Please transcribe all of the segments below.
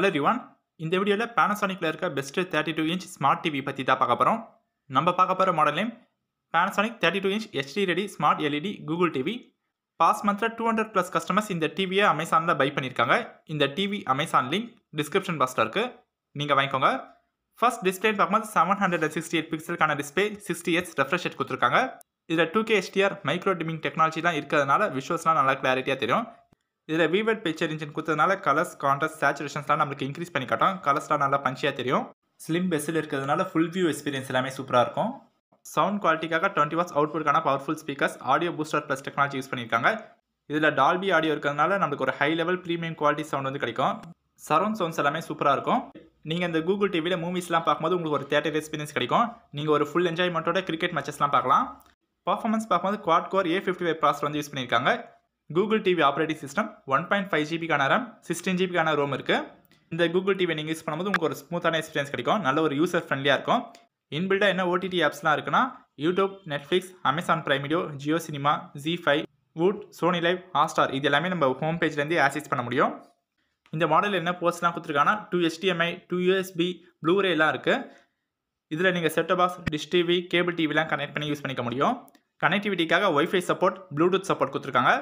hello ரிவான் இந்த வீடியோவில் பேனசானிக்கில் இருக்க best thirty two inch smart TV பற்றி தான் பார்க்க போகிறோம் நம்ம பார்க்க போகிற மாடலையும் Panasonic thirty two inch HD ready smart LED Google TV past மந்த்ல டூ ஹண்ட்ரட் ப்ளஸ் கஸ்டமர்ஸ் இந்த டிவியை அமேசானில் பை பண்ணியிருக்காங்க இந்த டிவி அமேசான் லிங்க் டிஸ்கிரிப்ஷன் பாக்ஸில் இருக்குது நீங்கள் வாங்கிக்கோங்க ஃபர்ஸ்ட் டிஸ்பிளேன்னு பார்க்கும்போது seven hundred and sixty eight பிக்சலுக்கான display sixty H refresh rate கொடுத்துருக்காங்க இதில் two K HDR micro dimming டெக்னாலஜிலாம் இருக்கிறதுனால விஷுவல்ஸ்லாம் நல்லா கிளாரிட்டியாக தெரியும் இதில் வீவெட் பிக்சர் இன்ஜின் கொடுத்ததுனால கலர்ஸ் கான்ட்ராஸ்ட் சேச்சுரேஷன்ஸ்லாம் நம்மளுக்கு இன்க்ரீஸ் பண்ணி காட்டும் கலர்ஸ்லாம் நல்லா பஞ்சியாக தெரியும் ஸ்லிம் பெஸில் இருக்கிறதுனால ஃபுல் வியூ எக்ஸ்பீரியன்ஸ் எல்லாமே சூப்பராக இருக்கும் சவுண்ட் குவாலிட்டிக்காக டுவெண்ட்டி வாட்ஸ் அவுட்புட்கான powerful speakers audio booster plus technology use பண்ணியிருக்காங்க இதில் டால்பி ஆடியோ இருக்கிறதுனால நம்மளுக்கு ஒரு high level premium quality sound வந்து கிடைக்கும் சரௌண்ட் சவுண்ட்ஸ் எல்லாமே சூப்பராக இருக்கும் நீங்கள் இந்த கூகுள் டிவியில் மூவிஸ்லாம் பார்க்கும்போது உங்களுக்கு ஒரு தேட்டர் எக்ஸ்பீரியன்ஸ் கிடைக்கும் நீங்கள் ஒரு ஃபுல் என்ஜாய்மெண்ட்டோட கிரிக்கெட் மேட்சஸ்லாம் பார்க்கலாம் பர்ஃபார்மன்ஸ் பார்க்கும்போது quad core A fifty five processor வந்து யூஸ் பண்ணியிருக்காங்க Google TV operating system one point five ஜிபிக்கான ரேம் சிக்ஸ்டீன் ஜிபிக்கான ரோம் இருக்குது இந்த கூகுள் டிவி நீங்கள் யூஸ் பண்ணும்போது உங்களுக்கு ஒரு ஸ்மூத்தான எக்ஸ்பீரியன்ஸ் கிடைக்கும் நல்ல ஒரு யூசர் ஃப்ரெண்ட்லியாக இருக்கும் இன்பில்டாக என்ன ஓடிடி ஆப்ஸ்லாம் இருக்குன்னா YouTube Netflix Amazon Prime Video Jio Cinema Zee five Voot Sony Liv Hotstar இது எல்லாமே நம்ம ஹோம் பேஜ்லேருந்து ஆக்சஸ் பண்ண முடியும் இந்த மாடலில் என்ன போஸ்ட்லாம் கொடுத்துருக்காங்கன்னா two HDMI two USB blu ray எல்லாம் இருக்குது இதில் நீங்கள் set box dish TV cable டிவிலாம் கனெக்ட் பண்ணி யூஸ் பண்ணிக்க முடியும் கனெக்டிவிட்டிக்காக ஒய்ஃபை சப்போர்ட் ப்ளூடூத் சப்போர்ட் கொடுத்துருக்காங்க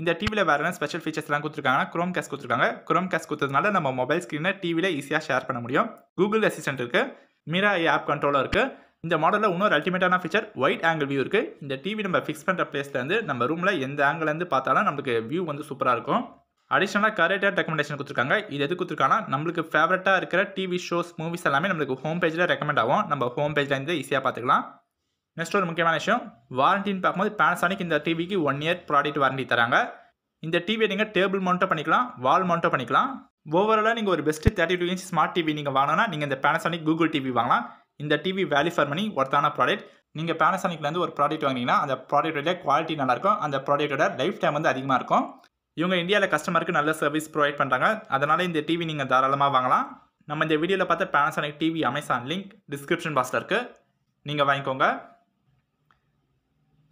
இந்த டிவியில் வேறு என்ன ஸ்பெஷல் ஃபீச்சர்ஸ்லாம் கொடுத்துருக்காங்கன்னா க்ரோம் கேஸ் கொடுத்துருக்காங்க க்ரோம் கேஸ் கொடுத்ததுனால நம்ம மொபைல் ஸ்க்ரீனை டிவியில் ஈஸியாக ஷேர் பண்ண முடியும் கூகுள் அசிஸ்டன்ட் இருக்குது மீரா ஆப் கண்ட்ரோலாக இருக்குது இந்த மாடலில் இன்னொரு அல்டிமேட்டான ஃபீச்சர் ஒயிட் ஆங்கிள் வியூ இருக்குது இந்த டிவி நம்ம ஃபிக்ஸ் பண்ணுற பிளேஸ்லேருந்து நம்ம ரூமில் எந்த ஆங்கிள்லேருந்து பார்த்தாலும் நம்மளுக்கு வியூ வந்து சூப்பராக இருக்கும் அடிஷனலாக கரெக்டாக ரெக்கமெண்டேஷன் கொடுத்துருக்காங்க இது எது கொடுத்துருக்காங்கன்னா நம்மளுக்கு ஃபேவரட்டாக இருக்கிற டிவி ஷோஸ் மூவிஸ் எல்லாமே நம்மளுக்கு ஹோம் பேஜில் ரெக்கமெண்ட் ஆகும் நம்ம ஹோம் பேஜ்லேருந்து ஈஸியாக பார்த்துக்கலாம் நெக்ஸ்ட் ஒரு முக்கியமான விஷயம் வாரண்டின்னு பார்க்கும்போது பேனசானிக் இந்த டிவிக்கு ஒன் இயர் ப்ராடக்ட் வாரண்டி தராங்க இந்த டிவியை நீங்கள் டேபிள் மவுண்ட்டும் பண்ணிக்கலாம் வால் மவுண்ட்டும் பண்ணிக்கலாம் ஓவராலாக நீங்கள் ஒரு best thirty two inch smart TV நீங்கள் வாங்கினா நீங்கள் இந்த பேனசானிக் கூகுள் டிவி வாங்கலாம் இந்த டிவி வேல்யூ ஃபார் மணி ஒர்த்தான ப்ராடக்ட் நீங்கள் பேனசானிக்லேருந்து ஒரு ப்ராடக்ட் வாங்கினீங்கன்னா அந்த ப்ராடக்டோட குவாலிட்டி நல்லாயிருக்கும் அந்த ப்ராடக்டோட லைஃப் டைம் வந்து அதிகமாக இருக்கும் இவங்க இந்தியாவில் கஸ்டமருக்கு நல்ல சர்வீஸ் ப்ரொவைட் பண்ணுறாங்க அதனால் இந்த டிவி நீங்கள் தாராளமாக வாங்கலாம் நம்ம இந்த வீடியோவில் பார்த்த Panasonic TV Amazon link description பாக்ஸில் இருக்குது நீங்கள் வாங்கிக்கோங்க